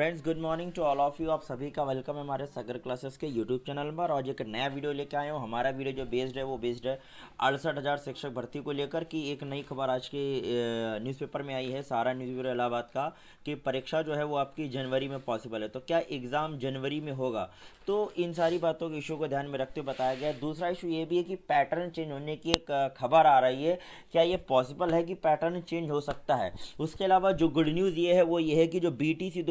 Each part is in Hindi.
friends good morning to all of you आप सभी का वेलकम है हमारे सगर क्लासेस के यूट्यूब चैनल पर और एक नया वीडियो लेके आए हूँ हमारा वीडियो जो बेस्ड है वो बेस्ड है अड़सठ हज़ार शिक्षक भर्ती को लेकर कि एक नई खबर आज के न्यूज़पेपर में आई है सारा पेपर इलाहाबाद का कि परीक्षा जो है वो आपकी जनवरी में पॉसिबल है तो क्या एग्ज़ाम जनवरी में होगा तो इन सारी बातों के इशू को ध्यान में रखते हुए बताया गया दूसरा इशू ये भी है कि पैटर्न चेंज होने की एक खबर आ रही है क्या ये पॉसिबल है कि पैटर्न चेंज हो सकता है उसके अलावा जो गुड न्यूज़ ये है वो ये है कि जो बी टी सी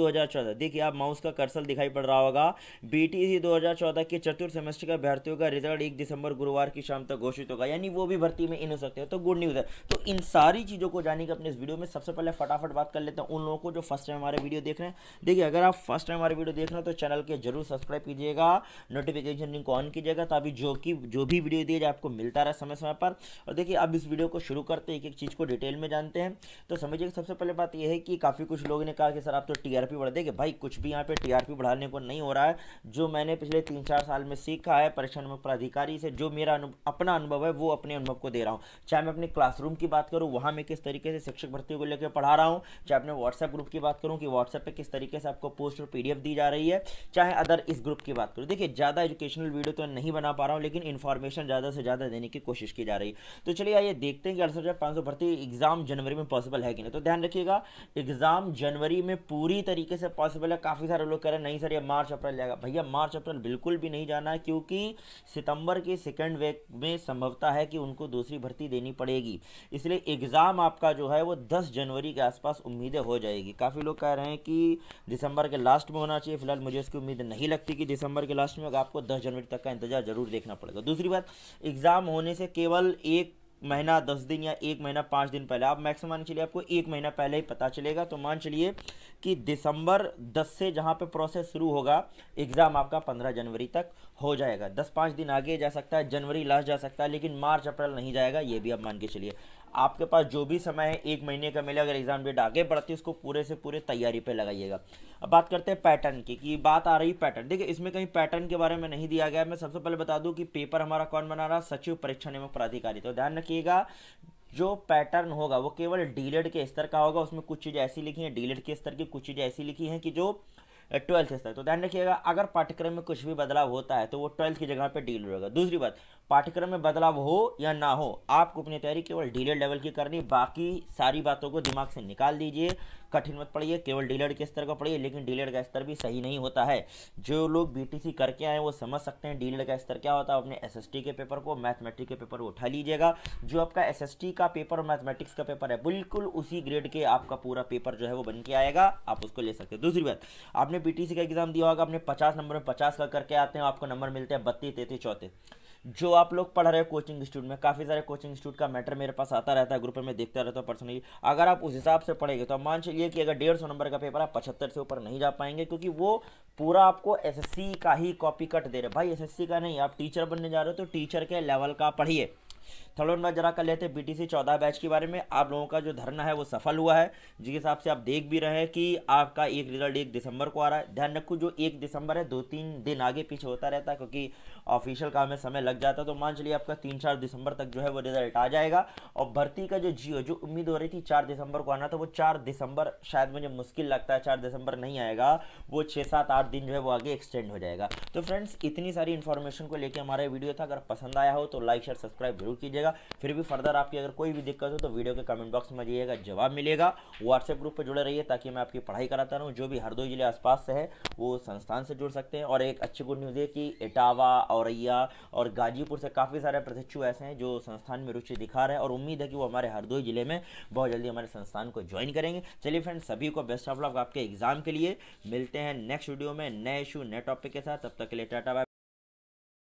2014 देखिए आप माउस का कर्सल दिखाई पड़ रहा होगा बी टी सी दो हजार चौदह के चतुर्थ सेमेस्टर का अभ्यर्थियों का रिजल्ट एक दिसंबर गुरुवार की शाम तक घोषित होगा यानी वो भी भर्ती में इन हो सकते हैं तो गुड न्यूज़ है तो इन सारी चीज़ों को जाने के अपने इस वीडियो में सबसे पहले फटाफट बात कर लेते हैं उन लोगों को जो फर्स्ट टाइम हमारे वीडियो देख रहे हैं देखिए अगर आप फर्स्ट टाइम हमारे वीडियो देख रहे हैं तो चैनल के जरूर सब्सक्राइब कीजिएगा नोटिफिकेशन लिंक ऑन कीजिएगा ताकि जो कि जो भी वीडियो दिए जाए आपको मिलता रहे समय समय पर और देखिए अब इस वीडियो को शुरू करते एक एक चीज़ को डिटेल में जानते हैं तो समझिए सबसे पहले बात यह है कि काफ़ी कुछ लोगों ने कहा कि सर आप तो टी आर पी बढ़ थे कि भाई कुछ भी यहाँ पे टीआरपी बढ़ाने को नहीं हो रहा है जो मैंने पिछले तीन चार साल में सीखा है परीक्षण प्राधिकारी से जो मेरा अनुभ, अपना अनुभव है वो अपने अनुभव को दे रहा हूँ चाहे मैं अपने क्लासरूम की बात करूँ वहाँ मैं किस तरीके से शिक्षक भर्ती को लेकर पढ़ा रहा हूँ चाहे अपने व्हाट्सएप ग्रुप की बात करूँ कि व्हाट्सएप पर किस तरीके से आपको पोस्ट और पी दी जा रही है चाहे अदर इस ग्रुप की बात करूँ देखिए ज़्यादा एजुकेशनल वीडियो तो नहीं बना पा रहा हूँ लेकिन इन्फॉर्मेशन ज़्यादा से ज़्यादा देने की कोशिश की जा रही है तो चलिए आइए देखते हैं कि अड़सठ हज़ार भर्ती एग्ज़ाम जनवरी में पॉसिबल है कि नहीं तो ध्यान रखिएगा एग्ज़ाम जनवरी में पूरी तरीके से सर पॉसिबल है काफ़ी सारे लोग कह रहे हैं नहीं सर ये मार्च अप्रैल जाएगा भैया मार्च अप्रैल बिल्कुल भी नहीं जाना है क्योंकि सितंबर के सेकेंड वेक में संभवता है कि उनको दूसरी भर्ती देनी पड़ेगी इसलिए एग्ज़ाम आपका जो है वो दस जनवरी के आसपास उम्मीदें हो जाएगी काफ़ी लोग कह रहे हैं कि दिसंबर के लास्ट में होना चाहिए फिलहाल मुझे इसकी उम्मीद नहीं लगती कि दिसंबर के लास्ट में आपको दस जनवरी तक का इंतजार जरूर देखना पड़ेगा दूसरी बात एग्ज़ाम होने से केवल एक महीना दस दिन या एक महीना पाँच दिन पहले आप मैक्सिमम मान चलिए आपको एक महीना पहले ही पता चलेगा तो मान चलिए कि दिसंबर दस से जहाँ पे प्रोसेस शुरू होगा एग्ज़ाम आपका पंद्रह जनवरी तक हो जाएगा दस पाँच दिन आगे जा सकता है जनवरी लास्ट जा सकता है लेकिन मार्च अप्रैल नहीं जाएगा ये भी आप मान के चलिए आपके पास जो भी समय है एक महीने का मिले अगर एग्ज़ाम डेट आगे बढ़ती है उसको पूरे से पूरे तैयारी पे लगाइएगा अब बात करते हैं पैटर्न की कि बात आ रही पैटर्न देखिए इसमें कहीं पैटर्न के बारे में नहीं दिया गया मैं सबसे पहले बता दूं कि पेपर हमारा कौन बना रहा सचिव परीक्षा नियमक प्राधिकारी तो ध्यान रखिएगा जो पैटर्न होगा वो केवल डीलेड के स्तर का होगा उसमें कुछ चीज़ें ऐसी लिखी हैं डीलेड के स्तर की कुछ चीज़ें ऐसी लिखी हैं कि जो ट्वेल्थ स्तर तो ध्यान रखिएगा अगर पाठ्यक्रम में कुछ भी बदलाव होता है तो वो ट्वेल्थ की जगह पर डील होगा दूसरी बात पाठ्यक्रम में बदलाव हो या ना हो आपको अपनी तैयारी केवल डीलर लेवल की करनी बाकी सारी बातों को दिमाग से निकाल दीजिए कठिन मत पढ़िए केवल डीलर के स्तर का पढ़िए लेकिन डीलर का स्तर भी सही नहीं होता है जो लोग बीटीसी करके आए वो समझ सकते हैं डीलर का स्तर क्या होता है अपने एसएसटी के पेपर को मैथमेटिक्स के पेपर को उठा लीजिएगा जो आपका एसएसटी का पेपर और मैथमेटिक्स का पेपर है बिल्कुल उसी ग्रेड के आपका पूरा पेपर जो है वो बन के आएगा आप उसको ले सकते हैं दूसरी बात आपने आपने बीटीसी का एग्ज़ाम दिया होगा आपने पचास नंबर में पचास का करके आते हैं आपको नंबर मिलते हैं बत्तीस तैतीस चौंतीस जो आप लोग पढ़ रहे हैं कोचिंग इंस्टीट्यूट में काफ़ी सारे कोचिंग इंस्टीट्यूट का मैटर मेरे पास आता रहता है ग्रुप में देखता रहता हूँ पर्सनली अगर आप उस हिसाब से पढ़ेंगे तो मान चलिए कि अगर डेढ़ नंबर का पेपर आप पचहत्तर से ऊपर नहीं जा पाएंगे क्योंकि वो पूरा आपको एस का ही कॉपी कट दे रहे भाई एस का नहीं आप टीचर बनने जा रहे हो तो टीचर के लेवल का पढ़िए थर्ड वन जरा कर लेते हैं बीटीसी चौदह बैच के बारे में आप लोगों का जो धरना है वो सफल हुआ है जिस हिसाब से आप देख भी रहे हैं कि आपका एक रिजल्ट एक दिसंबर को आ रहा है ध्यान रखो जो एक दिसंबर है दो तीन दिन आगे पीछे होता रहता है क्योंकि ऑफिशियल काम में समय लग जाता है तो मान चलिए आपका तीन चार दिसंबर तक जो है वो रिजल्ट आ जाएगा और भर्ती का जो जियो जो उम्मीद हो रही थी चार दिसंबर को आना था वो चार दिसंबर शायद मुझे मुश्किल लगता है चार दिसंबर नहीं आएगा वो छः सात आठ दिन जो है वो आगे एक्सटेंड हो जाएगा तो फ्रेंड्स इतनी सारी इन्फॉर्मेशन को लेकर हमारा वीडियो था अगर पसंद आया हो तो लाइक शेयर सब्सक्राइब जरूर कीजिएगा फिर भी फर्दर आपकी अगर कोई भी दिक्कत हो तो वीडियो के कमेंट बॉक्स में जाइएगा जवाब मिलेगा व्हाट्सएप ग्रुप पर जुड़े रहिए ताकि मैं आपकी पढ़ाई कराता रहूँ जो भी हरदोई जिले आसपास से है वो संस्थान से जुड़ सकते हैं और एक अच्छी गुड न्यूज़ है कि इटावा औरैया और गाजीपुर से काफ़ी सारे प्रशिक्षु ऐसे हैं जो संस्थान में रुचि दिखा रहे हैं और उम्मीद है कि वो हमारे हरदोई जिले में बहुत जल्दी हमारे संस्थान को ज्वाइन करेंगे चलिए फ्रेंड सभी को बेस्ट ऑफ लक आपके एग्जाम के लिए मिलते हैं नेक्स्ट वीडियो में नए इशू नए टॉपिक के साथ तब तक के लिए टाटा बाय